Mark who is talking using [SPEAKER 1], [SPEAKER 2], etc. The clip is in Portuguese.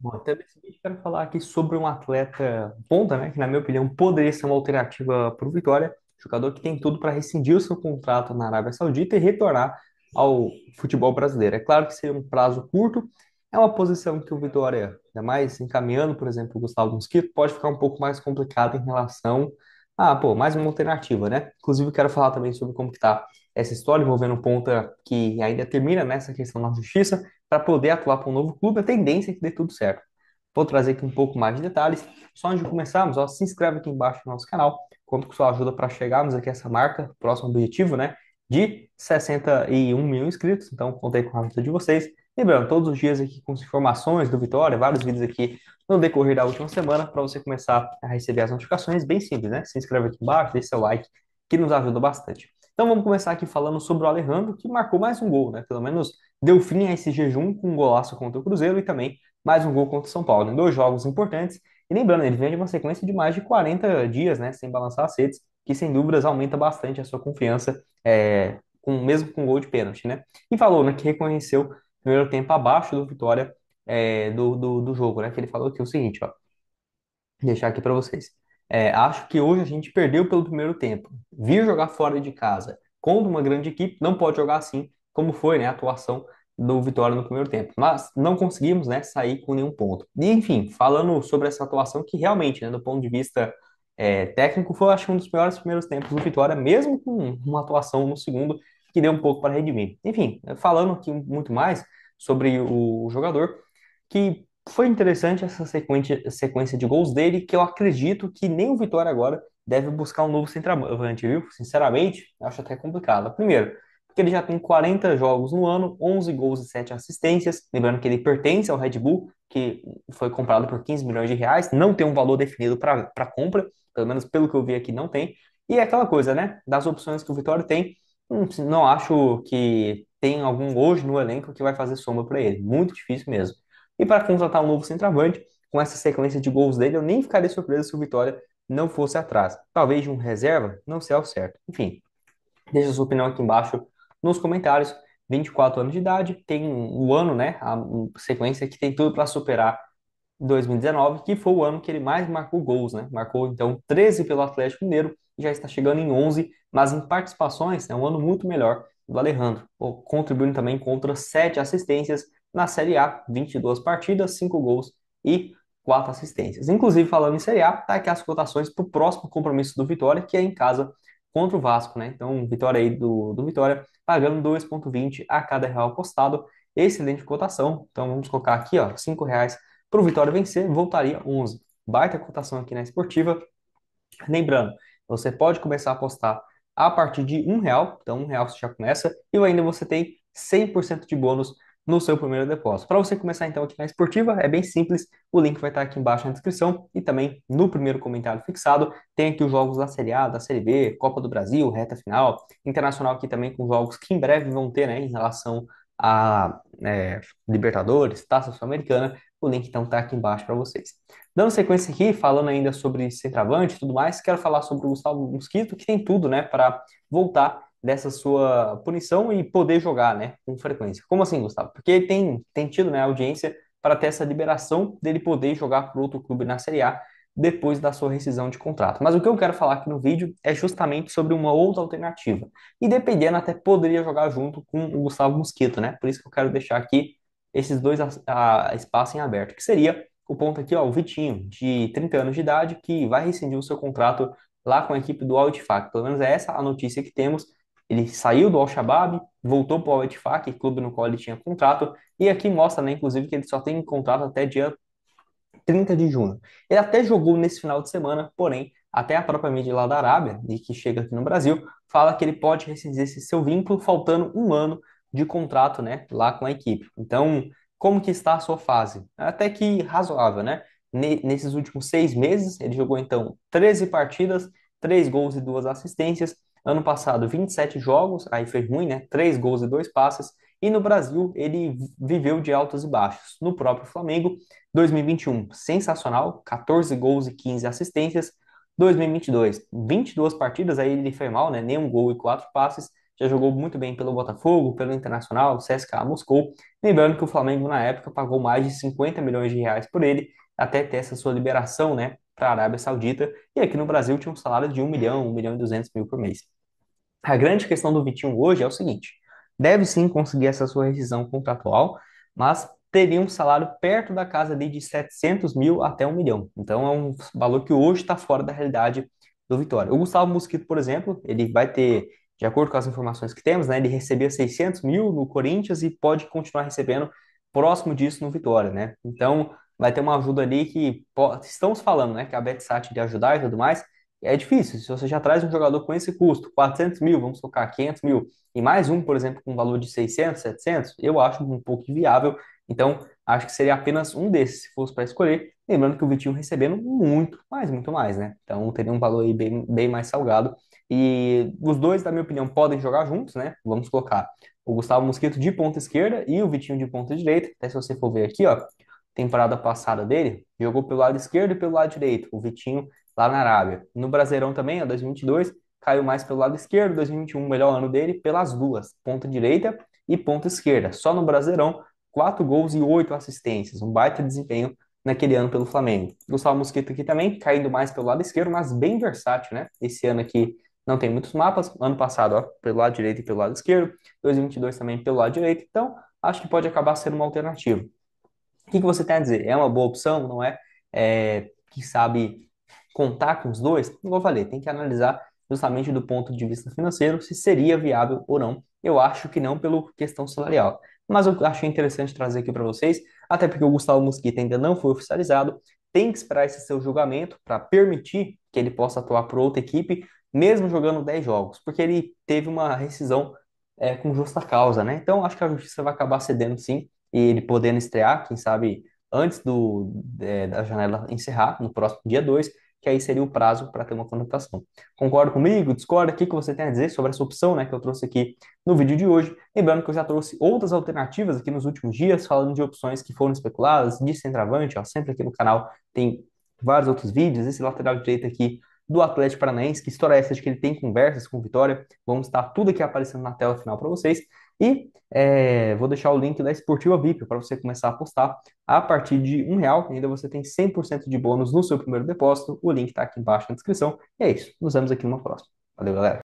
[SPEAKER 1] Bom, também então, nesse vídeo quero falar aqui sobre um atleta ponta, né, que na minha opinião poderia ser uma alternativa para o Vitória, jogador que tem tudo para rescindir o seu contrato na Arábia Saudita e retornar ao futebol brasileiro. É claro que seria um prazo curto, é uma posição que o Vitória, ainda mais encaminhando, por exemplo, o Gustavo Mosquito, pode ficar um pouco mais complicado em relação a, pô, mais uma alternativa, né? Inclusive, quero falar também sobre como que tá essa história envolvendo um ponta que ainda termina nessa questão da justiça para poder atuar para um novo clube. A tendência é que dê tudo certo. Vou trazer aqui um pouco mais de detalhes. Só antes de começarmos, ó, se inscreve aqui embaixo no nosso canal. Conto com sua ajuda para chegarmos aqui a essa marca, próximo objetivo, né? De 61 mil inscritos. Então, contei com a ajuda de vocês. Lembrando, todos os dias aqui com as informações do Vitória, vários vídeos aqui no decorrer da última semana para você começar a receber as notificações. Bem simples, né? Se inscreve aqui embaixo, deixa seu like, que nos ajuda bastante. Então vamos começar aqui falando sobre o Alejandro, que marcou mais um gol, né? Pelo menos deu fim a esse jejum com um golaço contra o Cruzeiro e também mais um gol contra o São Paulo. Em né? dois jogos importantes. E lembrando, ele vem de uma sequência de mais de 40 dias, né? Sem balançar as redes, que sem dúvidas aumenta bastante a sua confiança, é, com, mesmo com gol de pênalti, né? E falou, né, que reconheceu o primeiro tempo abaixo do Vitória é, do, do, do jogo, né? Que ele falou aqui o seguinte, ó. Vou deixar aqui para vocês. É, acho que hoje a gente perdeu pelo primeiro tempo. Vir jogar fora de casa contra uma grande equipe não pode jogar assim, como foi né, a atuação do Vitória no primeiro tempo. Mas não conseguimos né, sair com nenhum ponto. E, enfim, falando sobre essa atuação, que realmente, né, do ponto de vista é, técnico, foi acho um dos melhores primeiros tempos do Vitória, mesmo com uma atuação no segundo que deu um pouco para redimir. Enfim, falando aqui muito mais sobre o jogador, que foi interessante essa sequência, sequência de gols dele, que eu acredito que nem o Vitória agora deve buscar um novo centroavante, viu? Sinceramente, acho até complicado. Primeiro, porque ele já tem 40 jogos no ano, 11 gols e 7 assistências. Lembrando que ele pertence ao Red Bull, que foi comprado por 15 milhões de reais, não tem um valor definido para compra, pelo menos pelo que eu vi aqui, não tem. E é aquela coisa, né? Das opções que o Vitória tem, hum, não acho que tem algum hoje no elenco que vai fazer soma para ele. Muito difícil mesmo. E para contratar um novo centroavante, com essa sequência de gols dele, eu nem ficaria surpreso se o Vitória não fosse atrás. Talvez de um reserva, não sei ao certo. Enfim, deixa sua opinião aqui embaixo nos comentários. 24 anos de idade, tem o um ano, né? A sequência que tem tudo para superar 2019, que foi o ano que ele mais marcou gols, né? Marcou então 13 pelo Atlético Mineiro, e já está chegando em 11, mas em participações é né, um ano muito melhor do Alejandro, contribuindo também contra 7 assistências na Série A, 22 partidas, 5 gols e 4 assistências. Inclusive, falando em Série A, tá aqui as cotações para o próximo compromisso do Vitória, que é em casa contra o Vasco, né? Então, vitória aí do, do Vitória, pagando 2,20 a cada real apostado. Excelente cotação. Então, vamos colocar aqui, ó, R$ 5,00 para o Vitória vencer, voltaria 11. Baita cotação aqui na esportiva. Lembrando, você pode começar a apostar a partir de um real, então um real você já começa, e ainda você tem 100% de bônus no seu primeiro depósito. Para você começar então aqui na esportiva, é bem simples, o link vai estar aqui embaixo na descrição e também no primeiro comentário fixado, tem aqui os jogos da Série A, da Série B, Copa do Brasil, reta final, internacional aqui também com jogos que em breve vão ter, né, em relação a é, Libertadores, Taça Sul-Americana, o link então tá aqui embaixo para vocês. Dando sequência aqui, falando ainda sobre centroavante e tudo mais, quero falar sobre o Gustavo Mosquito, que tem tudo, né, para voltar dessa sua punição e poder jogar, né, com frequência. Como assim, Gustavo? Porque ele tem, tem tido, né, audiência para ter essa liberação dele poder jogar para outro clube na Série A depois da sua rescisão de contrato. Mas o que eu quero falar aqui no vídeo é justamente sobre uma outra alternativa. E dependendo, até poderia jogar junto com o Gustavo Mosquito, né? Por isso que eu quero deixar aqui esses dois a, a espaços em aberto, que seria o ponto aqui, ó, o Vitinho, de 30 anos de idade, que vai rescindir o seu contrato lá com a equipe do Altifac. Pelo menos é essa a notícia que temos ele saiu do Al-Shabaab, voltou para o al o clube no qual ele tinha contrato, e aqui mostra, né, inclusive, que ele só tem contrato até dia 30 de junho. Ele até jogou nesse final de semana, porém, até a própria mídia lá da Arábia, e que chega aqui no Brasil, fala que ele pode rescindir esse seu vínculo faltando um ano de contrato, né, lá com a equipe. Então, como que está a sua fase? Até que razoável, né? Nesses últimos seis meses, ele jogou, então, 13 partidas, 3 gols e 2 assistências, Ano passado, 27 jogos, aí foi ruim, né? Três gols e dois passes. E no Brasil, ele viveu de altos e baixos. No próprio Flamengo, 2021, sensacional, 14 gols e 15 assistências. 2022, 22 partidas, aí ele foi mal, né? Nenhum gol e quatro passes. Já jogou muito bem pelo Botafogo, pelo Internacional, CSKA Moscou. Lembrando que o Flamengo, na época, pagou mais de 50 milhões de reais por ele, até ter essa sua liberação, né? Para a Arábia Saudita. E aqui no Brasil tinha um salário de 1 milhão, 1 milhão e 200 mil por mês. A grande questão do Vitinho hoje é o seguinte: deve sim conseguir essa sua rescisão contratual, mas teria um salário perto da casa de 700 mil até 1 milhão. Então é um valor que hoje está fora da realidade do Vitória. O Gustavo Mosquito, por exemplo, ele vai ter, de acordo com as informações que temos, né, ele recebia 600 mil no Corinthians e pode continuar recebendo próximo disso no Vitória, né? Então vai ter uma ajuda ali que estamos falando, né, que a BetSat de ajudar e tudo mais, é difícil. Se você já traz um jogador com esse custo, 400 mil, vamos colocar 500 mil, e mais um, por exemplo, com valor de 600, 700, eu acho um pouco inviável. Então, acho que seria apenas um desses, se fosse para escolher. Lembrando que o Vitinho recebendo muito mais, muito mais, né? Então, teria um valor aí bem, bem mais salgado. E os dois, na minha opinião, podem jogar juntos, né? Vamos colocar o Gustavo Mosquito de ponta esquerda e o Vitinho de ponta direita. Até se você for ver aqui, ó, temporada passada dele, jogou pelo lado esquerdo e pelo lado direito. O Vitinho lá na Arábia. No Brasileirão também, ó, 2022, caiu mais pelo lado esquerdo, 2021, melhor ano dele, pelas duas, ponta direita e ponta esquerda. Só no Brasileirão, quatro gols e oito assistências, um baita desempenho naquele ano pelo Flamengo. Gustavo Mosquito aqui também, caindo mais pelo lado esquerdo, mas bem versátil, né? Esse ano aqui não tem muitos mapas, ano passado, ó, pelo lado direito e pelo lado esquerdo, 2022 também pelo lado direito, então acho que pode acabar sendo uma alternativa. O que, que você tem a dizer? É uma boa opção, não é? é que sabe contar com os dois? não eu falei, tem que analisar justamente do ponto de vista financeiro se seria viável ou não. Eu acho que não pela questão salarial. Mas eu achei interessante trazer aqui para vocês, até porque o Gustavo Mosquita ainda não foi oficializado, tem que esperar esse seu julgamento para permitir que ele possa atuar para outra equipe, mesmo jogando 10 jogos, porque ele teve uma rescisão é, com justa causa, né? Então acho que a justiça vai acabar cedendo sim, e ele podendo estrear, quem sabe antes do, é, da janela encerrar, no próximo dia 2, que aí seria o prazo para ter uma conotação. Concorda comigo? Discorda? O que, você tem a dizer sobre essa opção né, que eu trouxe aqui no vídeo de hoje? Lembrando que eu já trouxe outras alternativas aqui nos últimos dias, falando de opções que foram especuladas, de centroavante, ó, sempre aqui no canal tem vários outros vídeos, esse lateral direito aqui do Atlético Paranaense, que história é essa de que ele tem conversas com Vitória? Vamos estar tudo aqui aparecendo na tela final para vocês. E é, vou deixar o link da Esportiva VIP para você começar a apostar a partir de um real. Ainda você tem 100% de bônus no seu primeiro depósito. O link está aqui embaixo na descrição. E é isso. Nos vemos aqui numa próxima. Valeu, galera.